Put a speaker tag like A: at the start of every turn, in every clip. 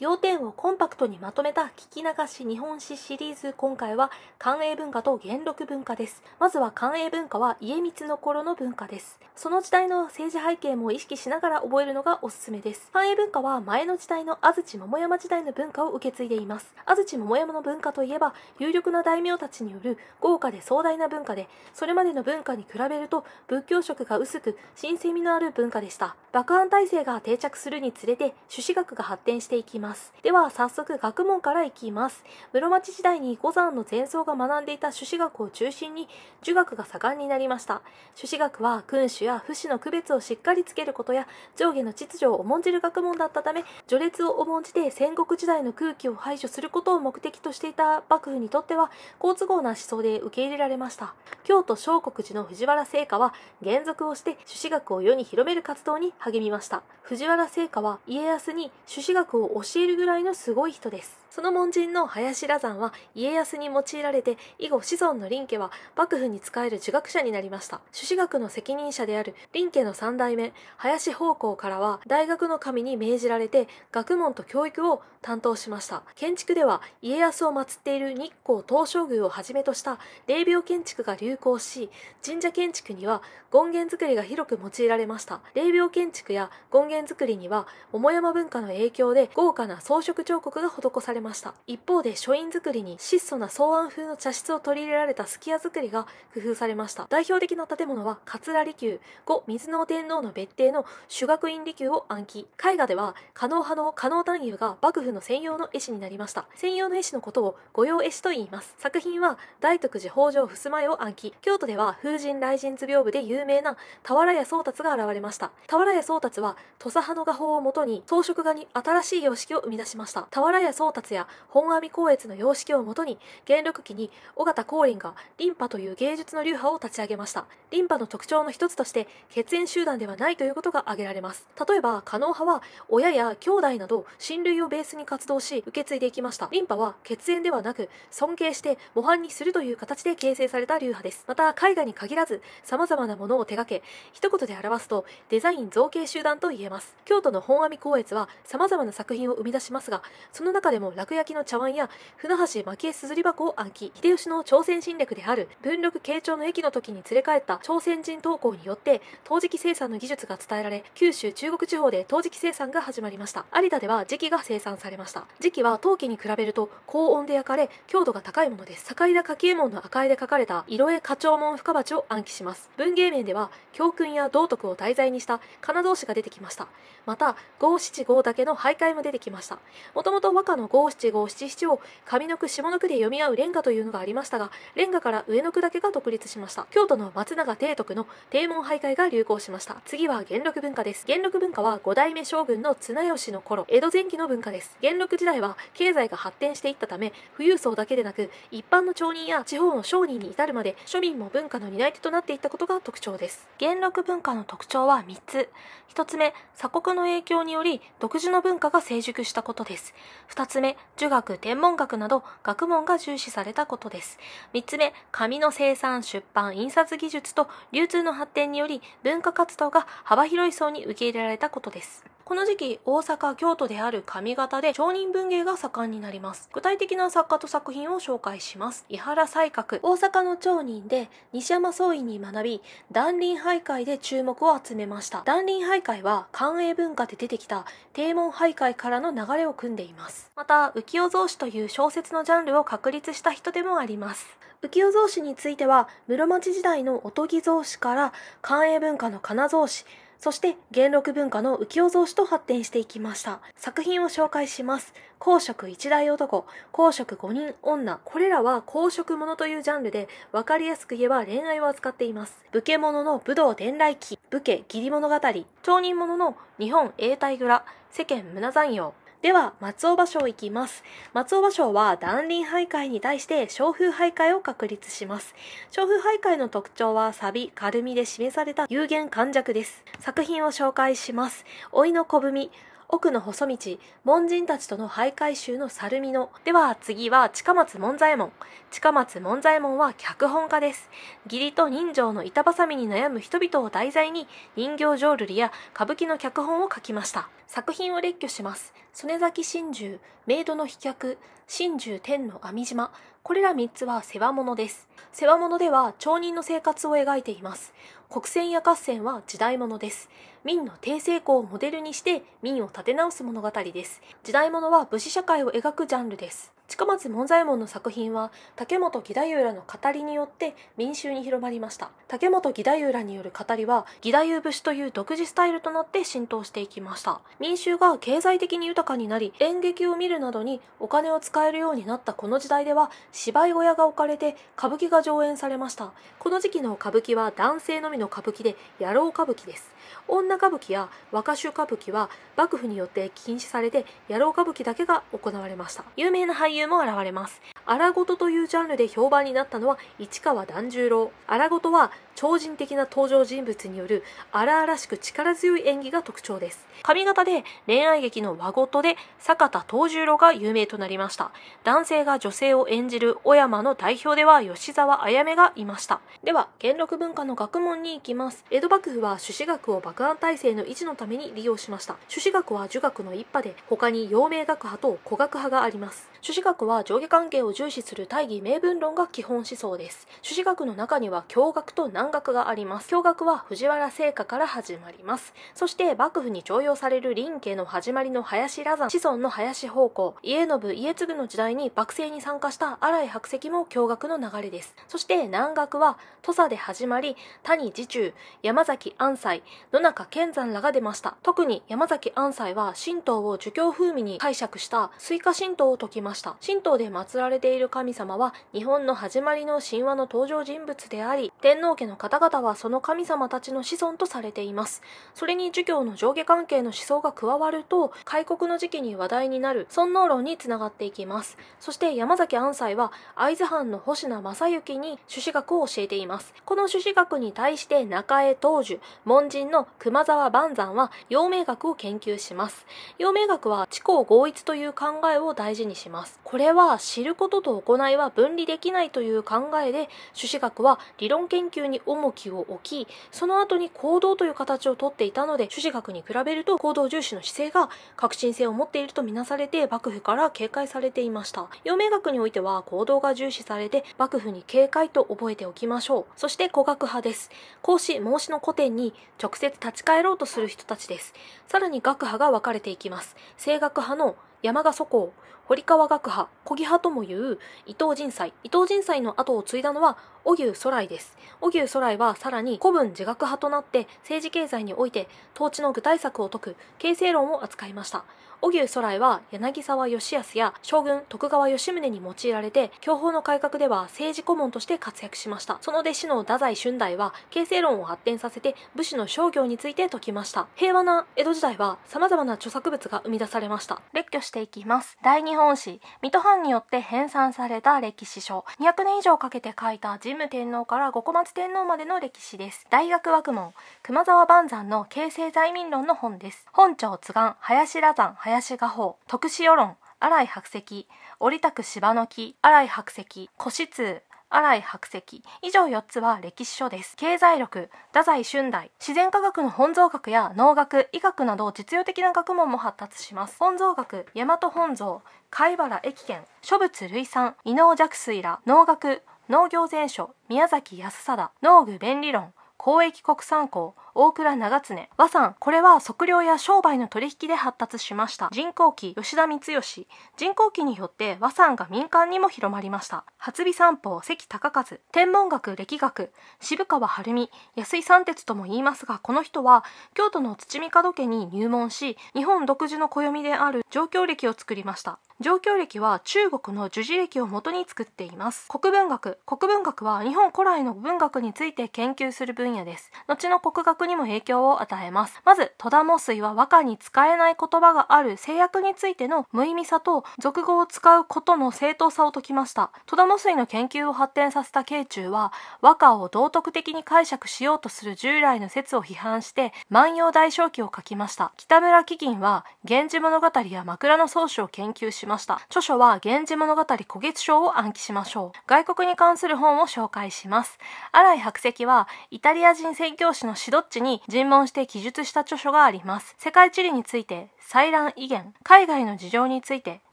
A: 要点をコンパクトにまとめた聞き流し日本史シリーズ今回は関英文化と元禄文化ですまずは関英文化は家光の頃の文化ですその時代の政治背景も意識しながら覚えるのがおすすめです関英文化は前の時代の安土桃山時代の文化を受け継いでいます安土桃山の文化といえば有力な大名たちによる豪華で壮大な文化でそれまでの文化に比べると仏教色が薄く新鮮味のある文化でした幕藩体制が定着するにつれて朱子学が発展していきますますでは早速学問からいきます室町時代に五山の前奏が学んでいた朱子学を中心に儒学が盛んになりました朱子学は君主や不死の区別をしっかりつけることや上下の秩序を重んじる学問だったため序列を重んじて戦国時代の空気を排除することを目的としていた幕府にとっては好都合な思想で受け入れられました京都小国寺の藤原聖華は原則をして朱子学を世に広める活動に励みました藤原聖華は家康に朱子学を教えるぐらいのすごい人ですその門人の林羅山は家康に用いられて以後子孫の林家は幕府に仕える儒学者になりました朱子学の責任者である林家の三代目林奉公からは大学の神に命じられて学問と教育を担当しました建築では家康を祀っている日光東照宮をはじめとした霊廟建築が流行し神社建築には権現造りが広く用いられました霊廟建築や権現造りには桃山文化の影響で豪華な装飾彫刻が施されました一方で書院作りに質素な草案風の茶室を取り入れられたすき家作りが工夫されました代表的な建物は桂離宮後水野天皇の別邸の修学院離宮を暗記絵画では加納派の加納男優が幕府の専用の絵師になりました専用の絵師のことを御用絵師と言います作品は大徳寺北条襖絵を暗記京都では風神雷神図屏風で有名な俵屋宗達が現れました俵屋宗達は土佐派の画法をもとに装飾画に新しい様式を生み出しました俵屋宗達や本阿弥光悦の様式をもとに元禄期に尾形光琳がリンパという芸術の流派を立ち上げましたリンパの特徴の一つとして血縁集団ではないということが挙げられます例えば加納派は親や兄弟など親類をベースに活動し受け継いでいきましたリンパは血縁ではなく尊敬して模範にするという形で形成された流派ですまた絵画に限らず様々なものを手掛け一言で表すとデザイン造形集団と言えます京都の本阿弥光悦は様々な作品を生み出しますがその中でも落楽焼の茶碗や船橋蒔絵すずり箱を暗記秀吉の朝鮮侵略である文禄慶長の役の時に連れ帰った朝鮮人陶工によって陶磁器生産の技術が伝えられ九州中国地方で陶磁器生産が始まりました有田では磁器が生産されました磁器は陶器に比べると高温で焼かれ強度が高いものです境田蒔右衛門の赤絵で描かれた色絵花鳥門深鉢を暗記します文芸面では教訓や道徳を題材にした金同士が出てきましたまた五七五だけの徘徊も出てきましたもともと和歌の五五七五七七を上の句下の句で読み合うレンガというのがありましたがレンガから上の句だけが独立しました京都の松永提徳の帝門徘徊が流行しました次は元禄文化です元禄文化は五代目将軍の綱吉の頃江戸前期の文化です元禄時代は経済が発展していったため富裕層だけでなく一般の町人や地方の商人に至るまで庶民も文化の担い手となっていったことが特徴です元禄文化の特徴は3つ1つ目鎖国の影響により独自の文化が成熟したことです2つ目儒学、天文学など学問が重視されたことです。3つ目、紙の生産、出版、印刷技術と流通の発展により文化活動が幅広い層に受け入れられたことです。この時期大阪京都である上方で町人文芸が盛んになります具体的な作家と作品を紹介します伊原西閣大阪の町人で西山総院に学び断輪徘徊で注目を集めました断輪徘徊は官営文化で出てきた低門徘徊からの流れを組んでいますまた浮世草子という小説のジャンルを確立した人でもあります浮世草子については室町時代のおとぎ草子から官営文化の金草子そして元禄文化の浮世造紙と発展していきました。作品を紹介します。公職一大男、公職五人女、これらは公職者というジャンルで、わかりやすく言えば恋愛を扱っています。武家者の武道伝来記、武家義理物語、町人者の日本永代蔵、世間胸山陽、では、松尾芭蕉行きます。松尾芭蕉は断輪徘徊に対して小風徘徊を確立します。小風徘徊の特徴はサビ、軽みで示された有限感弱です。作品を紹介します。老いの小み、奥の細道門人たちとの徘徊集の猿見のでは次は近松門左衛門近松門左衛門は脚本家です義理と人情の板挟みに悩む人々を題材に人形浄瑠璃や歌舞伎の脚本を書きました作品を列挙します曽根崎真珠メイドの飛脚真珠天の網島これら3つは世話物です世話物では町人の生活を描いています国船や合戦は時代物です明の帝政功をモデルにして明を立て直す物語です時代物は武士社会を描くジャンルです近松門左衛門の作品は竹本義太夫らの語りによって民衆に広まりました竹本義太夫らによる語りは義太夫節という独自スタイルとなって浸透していきました民衆が経済的に豊かになり演劇を見るなどにお金を使えるようになったこの時代では芝居小屋が置かれて歌舞伎が上演されましたこの時期の歌舞伎は男性のみの歌舞伎で野郎歌舞伎です女歌舞伎や若衆手歌舞伎は幕府によって禁止されて野郎歌舞伎だけが行われました有名な俳優も現れます。荒事というジャンルで評判になったのは市川團十郎。荒事は超人的な登場人物による荒々しく力強い演技が特徴です。髪型で恋愛劇の和事で坂田藤十郎が有名となりました。男性が女性を演じる小山の代表では吉沢あやめがいました。では、元禄文化の学問に行きます。江戸幕府は朱子学を爆弾体制の維持のために利用しました。朱子学は儒学の一派で他に陽明学派と古学派があります。朱子学は上下関係を重視する大義名分論が基本思想です朱子学の中には教学と難学があります教学は藤原聖家から始まりますそして幕府に徴用される林家の始まりの林羅山子孫の林方向家信家継の時代に幕政に参加した新井白石も教学の流れですそして南学は土佐で始まり谷次中山崎安西野中健山らが出ました特に山崎安西は神道を儒教風味に解釈した水化神道を解きますました神道で祀られている神様は日本の始まりの神話の登場人物であり天皇家の方々はその神様たちの子孫とされていますそれに儒教の上下関係の思想が加わると開国の時期に話題になる尊皇論につながっていきますそして山崎安西は会津藩の星名正幸に朱子学を教えていますこの朱子学に対して中江東樹門人の熊沢万山は陽明学を研究します陽明学は地校合一という考えを大事にしますますこれは知ることと行いは分離できないという考えで朱子学は理論研究に重きを置きその後に行動という形をとっていたので朱子学に比べると行動重視の姿勢が革新性を持っているとみなされて幕府から警戒されていました陽明学においては行動が重視されて幕府に警戒と覚えておきましょうそして古学派です孔子孟子の古典に直接立ち返ろうとする人たちですさらに学派が分かれていきます声楽派の山賀祖公堀川学派、小木派ともいう伊藤仁斎。伊藤仁斎の後を継いだのは小牛空来です。小牛空来はさらに古文自学派となって政治経済において統治の具体策を解く形成論を扱いました。荻生空徠は柳沢義康や将軍徳川吉宗に用いられて享保の改革では政治顧問として活躍しましたその弟子の太宰春代は形成論を発展させて武士の商業について説きました平和な江戸時代は様々な著作物が生み出されました列挙していきます大日本史水戸藩によって編纂された歴史書200年以上かけて書いた神武天皇から五小松天皇までの歴史です大学学問熊沢万山の形成罪民論の本です本庁津願林羅山林林画法特殊世論新井白石折田区芝の木新井白石古子通新井白石以上4つは歴史書です経済力太宰春代自然科学の本草学や農学医学など実用的な学問も発達します本草学大和本草貝原駅賢諸物類産伊能弱水ら農学農業全書宮崎安貞農具便理論公益国産校大倉長常和さんこれは測量や商売の取引で発達しました人工機吉田光義人工機によって和さんが民間にも広まりました初美三宝関高和天文学歴学渋川晴美安井三鉄とも言いますがこの人は京都の土見門家に入門し日本独自の暦である上京歴を作りました上京歴は中国の樹字歴を元に作っています国文学国文学は日本古来の文学について研究する分野です後の国学にも影響を与えます。まず、戸田モ水は和歌に使えない言葉がある制約についての無意味さと、俗語を使うことの正当さを説きました。戸田モ水の研究を発展させた慶中は、和歌を道徳的に解釈しようとする従来の説を批判して、万葉大正記を書きました。北村基饉は、源氏物語や枕草子を研究しました。著書は、源氏物語古月賞を暗記しましょう。外国に関する本を紹介します。新井白石は、イタリア人宣教師のシドッ地に尋問して記述した著書があります。世界地理について、採卵異元、海外の事情について、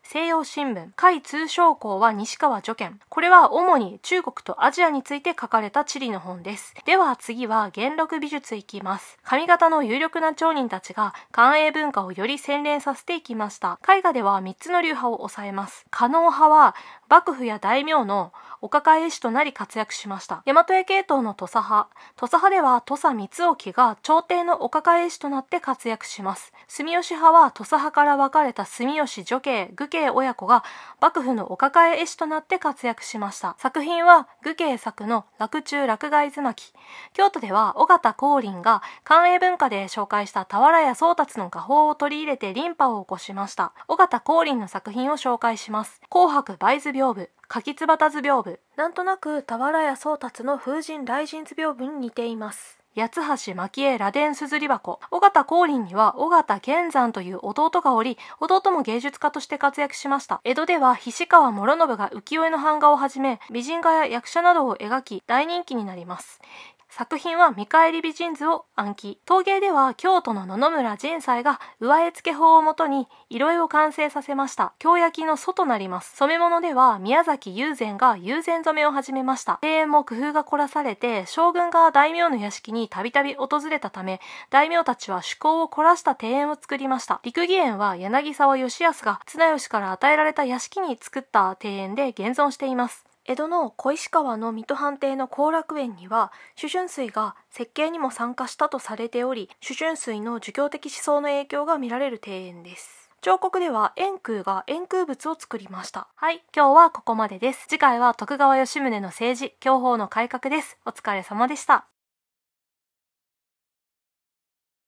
A: 西洋新聞、海通商校は西川助言。これは主に中国とアジアについて書かれた地理の本です。では次は元禄美術いきます。上方の有力な町人たちが官営文化をより洗練させていきました。絵画では3つの流派を抑えます。可能派は幕府や大名のお抱え絵師となり活躍しました大和絵系統の土佐派土佐派では土佐光興が朝廷のお抱え絵師となって活躍します住吉派は土佐派から分かれた住吉女系愚系親子が幕府のお抱え絵師となって活躍しました作品は愚系作の落中落外妻巻京都では尾形光琳が官営文化で紹介した俵屋宗達の画法を取り入れて臨派を起こしました尾形光琳の作品を紹介します紅白梅図屏風柿津端図屏風なんとなく俵屋宗達の風神雷神図屏風に似ています八橋蒔絵螺鈿すずり箱尾形光琳には尾形健山という弟がおり弟も芸術家として活躍しました江戸では菱川諸信が浮世絵の版画をはじめ美人画や役者などを描き大人気になります作品は見返り美人図を暗記陶芸では京都の野々村人斎が上絵付け法をもとに色絵を完成させました京焼の祖となります染め物では宮崎友禅が友禅染めを始めました庭園も工夫が凝らされて将軍が大名の屋敷にたびたび訪れたため大名たちは趣向を凝らした庭園を作りました陸義園は柳沢義康が綱吉から与えられた屋敷に作った庭園で現存しています江戸の小石川の水戸藩邸の後楽園には主春水が設計にも参加したとされており主春水の儒教的思想の影響が見られる庭園です彫刻では円空が円空物を作りましたはい今日はここまでです次回は徳川吉宗の政治教法の改革ですお疲れ様でした